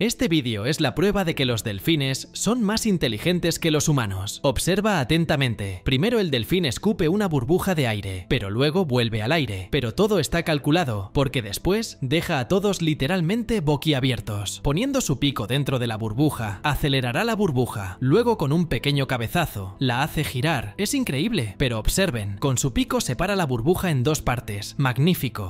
Este vídeo es la prueba de que los delfines son más inteligentes que los humanos. Observa atentamente. Primero el delfín escupe una burbuja de aire, pero luego vuelve al aire. Pero todo está calculado, porque después deja a todos literalmente boquiabiertos. Poniendo su pico dentro de la burbuja, acelerará la burbuja. Luego con un pequeño cabezazo, la hace girar. Es increíble, pero observen, con su pico separa la burbuja en dos partes. Magnífico.